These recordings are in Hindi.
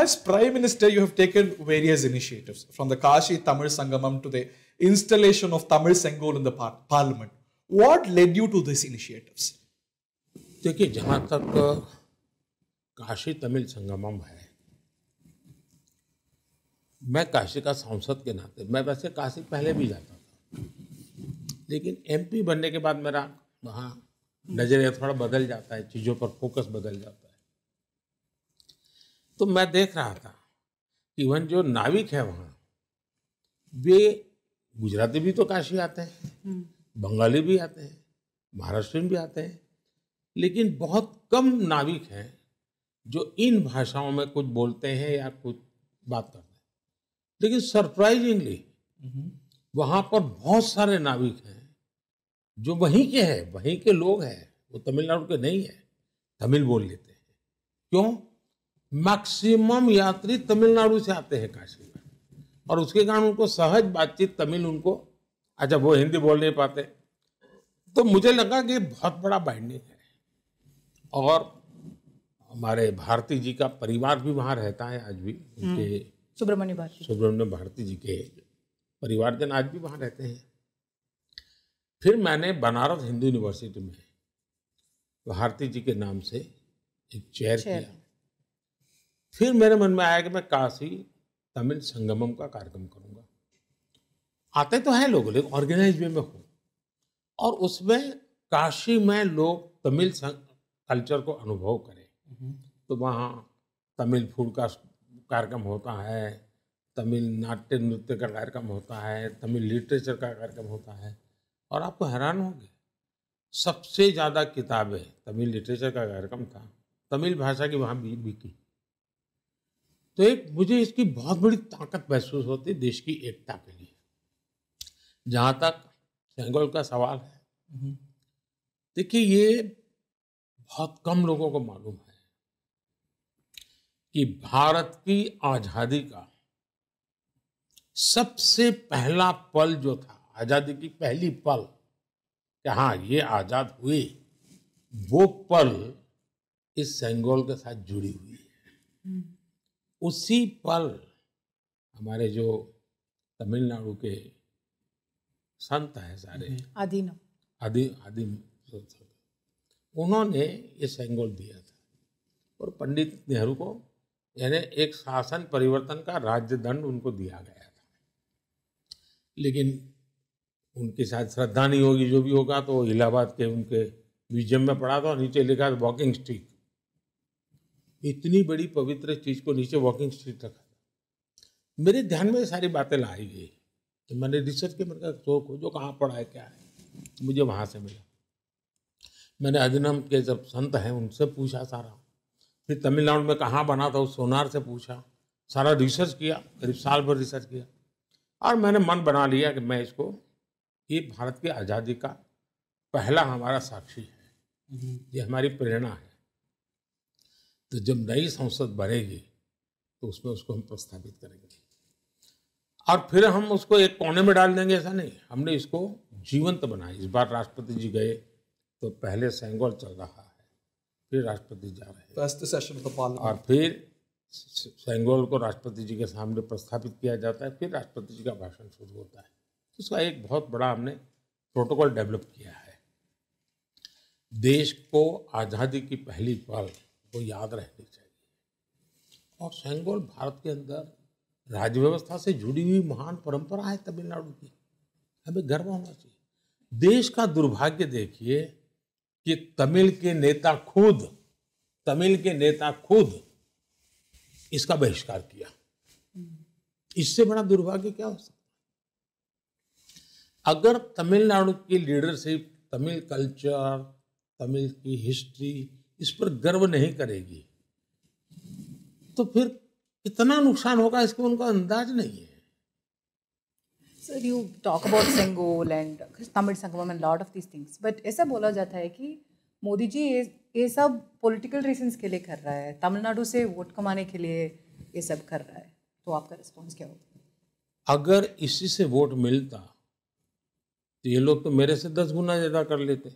As Prime Minister, you have taken various initiatives, from the Kashi Tamil Sangamam to the installation of Tamil Sengol in the par Parliament. What led you to these initiatives? देखिए जहाँ तक काशी तमिल संगमम है मैं काशी का सांसद के नाते मैं वैसे काशी पहले भी जाता था लेकिन एमपी बनने के बाद मेरा वहाँ नज़रिया थोड़ा बदल जाता है चीज़ों पर फोकस बदल जाता है तो मैं देख रहा था इवन जो नाविक है वहाँ वे गुजराती भी तो काशी आते हैं हम्म। बंगाली भी आते हैं महाराष्ट्र भी आते हैं लेकिन बहुत कम नाविक हैं जो इन भाषाओं में कुछ बोलते हैं या कुछ बात करते हैं लेकिन सरप्राइजिंगली हम्म। वहाँ पर बहुत सारे नाविक हैं जो वहीं के हैं वहीं के लोग हैं वो तमिलनाडु के नहीं है तमिल बोल लेते हैं क्यों मैक्सिमम यात्री तमिलनाडु से आते हैं काशी में और उसके कारण उनको सहज बातचीत तमिल उनको अच्छा वो हिंदी बोल नहीं पाते तो मुझे लगा कि बहुत बड़ा बाइंडिंग है और हमारे भारती जी का परिवार भी वहाँ रहता है आज भी हम्म। उनके सुब्रमण्य भारती सुब्रमण्य भारती जी के परिवारजन आज भी वहाँ रहते हैं फिर मैंने बनारस हिंदू यूनिवर्सिटी में भारती जी के नाम से एक चेयर किया फिर मेरे मन में आया कि मैं काशी तमिल संगमम का कार्यक्रम करूँगा आते तो हैं लोग लेकिन ऑर्गेनाइज वे में हो और उसमें काशी में लोग तमिल कल्चर को अनुभव करें हम्म। तो वहाँ तमिल फूड का कार्यक्रम होता है तमिल नाट्य नृत्य का कार्यक्रम होता है तमिल लिटरेचर का कार्यक्रम होता है और आपको हैरान होंगे सबसे ज़्यादा किताबें तमिल लिटरेचर का कार्यक्रम था तमिल भाषा की वहाँ भी बिकी तो एक मुझे इसकी बहुत बड़ी ताकत महसूस होती देश की एकता के लिए जहाँ तक सेंगोल का सवाल है हम्म। देखिए ये बहुत कम लोगों को मालूम है कि भारत की आज़ादी का सबसे पहला पल जो था आज़ादी की पहली पल कि हाँ ये आज़ाद हुई वो पल इस सेंगोल के साथ जुड़ी हुई है हम्म। उसी पल हमारे जो तमिलनाडु के संत हैं सारे हम्म, आदि आदि आदिम उन्होंने ये सेंगोल दिया था और पंडित नेहरू को यानी एक शासन परिवर्तन का राज्य दंड उनको दिया गया था लेकिन उनके साथ श्रद्धा नहीं होगी जो भी होगा तो इलाहाबाद के उनके म्यूजियम में पड़ा था नीचे लिखा था वॉकिंग स्टिक इतनी बड़ी पवित्र चीज को नीचे वॉकिंग स्ट्रीट रखा था मेरे ध्यान में सारी बातें लाई गई तो मैंने रिसर्च के मेरे शौक हो जो कहाँ पढ़ा है क्या है मुझे वहाँ से मिला मैंने अजनम के जब संत हैं उनसे पूछा सारा फिर तमिलनाडु में कहाँ बना था उस सोनार से पूछा सारा रिसर्च किया करीब साल भर रिसर्च किया और मैंने मन बना लिया कि मैं इसको ये भारत की आज़ादी का पहला हमारा साक्षी है हम्म। ये हमारी प्रेरणा है तो जब नई संसद बनेगी तो उसमें उसको हम प्रस्तावित करेंगे और फिर हम उसको एक कोने में डाल देंगे ऐसा नहीं हमने इसको जीवंत बनाया इस बार राष्ट्रपति जी गए तो पहले सेंगोल चल रहा है फिर राष्ट्रपति जा रहे हैं तो और फिर सेंगोल को राष्ट्रपति जी के सामने प्रस्तावित किया जाता है फिर राष्ट्रपति जी का भाषण शुरू होता है उसका एक बहुत बड़ा हमने प्रोटोकॉल डेवलप किया है देश को आज़ादी की पहली पल वो याद रहनी चाहिए और सेंगोल भारत के अंदर राज्य व्यवस्था से जुड़ी हुई महान परंपरा है तमिलनाडु की हमें गर्व होना चाहिए देश का दुर्भाग्य देखिए कि तमिल के नेता खुद तमिल के नेता खुद इसका बहिष्कार किया इससे बड़ा दुर्भाग्य क्या हो सकता अगर तमिलनाडु की लीडरशिप तमिल कल्चर तमिल की हिस्ट्री इस पर गर्व नहीं करेगी तो फिर कितना नुकसान होगा इसको उनका अंदाज नहीं है sir you talk about Sengol and Tamil Sangam and lot of these things but ऐसा बोला जाता है कि मोदी जी ये ये सब पॉलिटिकल रीजंस के लिए कर रहा है तमिलनाडु से वोट कमाने के लिए ये सब कर रहा है तो आपका रिस्पॉन्स क्या होगा अगर इसी से वोट मिलता तो ये लोग तो मेरे से दस गुना ज़्यादा कर लेते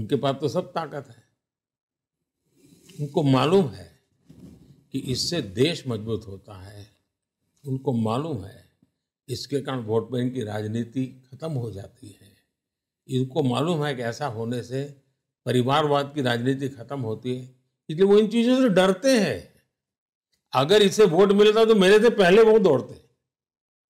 उनके पास तो सब ताकत है उनको मालूम है कि इससे देश मजबूत होता है उनको मालूम है इसके कारण वोट बैंक की राजनीति खत्म हो जाती है इनको मालूम है कि ऐसा होने से परिवारवाद की राजनीति खत्म होती है इसलिए वो इन चीज़ों से डरते हैं अगर इसे वोट मिलता तो मेरे से पहले वो दौड़ते हैं